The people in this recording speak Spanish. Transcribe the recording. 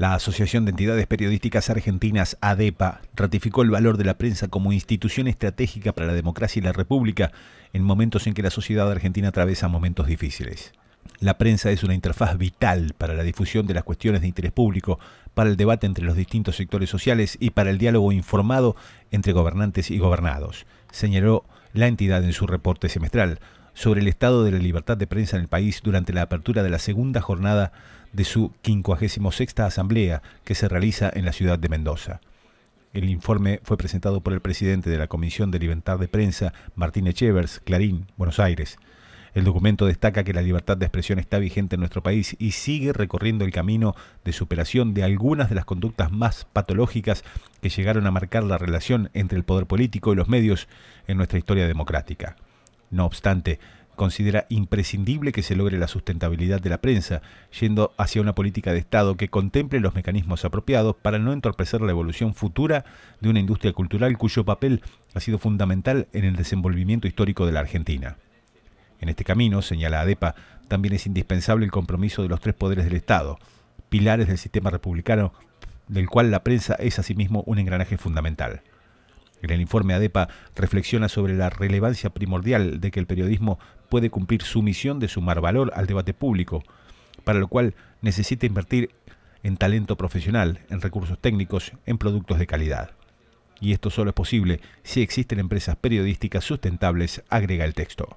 La Asociación de Entidades Periodísticas Argentinas, ADEPA, ratificó el valor de la prensa como institución estratégica para la democracia y la república en momentos en que la sociedad argentina atraviesa momentos difíciles. La prensa es una interfaz vital para la difusión de las cuestiones de interés público, para el debate entre los distintos sectores sociales y para el diálogo informado entre gobernantes y gobernados, señaló la entidad en su reporte semestral sobre el estado de la libertad de prensa en el país durante la apertura de la segunda jornada de su 56 Asamblea que se realiza en la ciudad de Mendoza. El informe fue presentado por el presidente de la Comisión de Libertad de Prensa, Martín Echevers, Clarín, Buenos Aires. El documento destaca que la libertad de expresión está vigente en nuestro país y sigue recorriendo el camino de superación de algunas de las conductas más patológicas que llegaron a marcar la relación entre el poder político y los medios en nuestra historia democrática. No obstante, considera imprescindible que se logre la sustentabilidad de la prensa, yendo hacia una política de Estado que contemple los mecanismos apropiados para no entorpecer la evolución futura de una industria cultural cuyo papel ha sido fundamental en el desenvolvimiento histórico de la Argentina. En este camino, señala ADEPA, también es indispensable el compromiso de los tres poderes del Estado, pilares del sistema republicano, del cual la prensa es asimismo un engranaje fundamental. En el informe ADEPA reflexiona sobre la relevancia primordial de que el periodismo puede cumplir su misión de sumar valor al debate público, para lo cual necesita invertir en talento profesional, en recursos técnicos, en productos de calidad. Y esto solo es posible si existen empresas periodísticas sustentables, agrega el texto.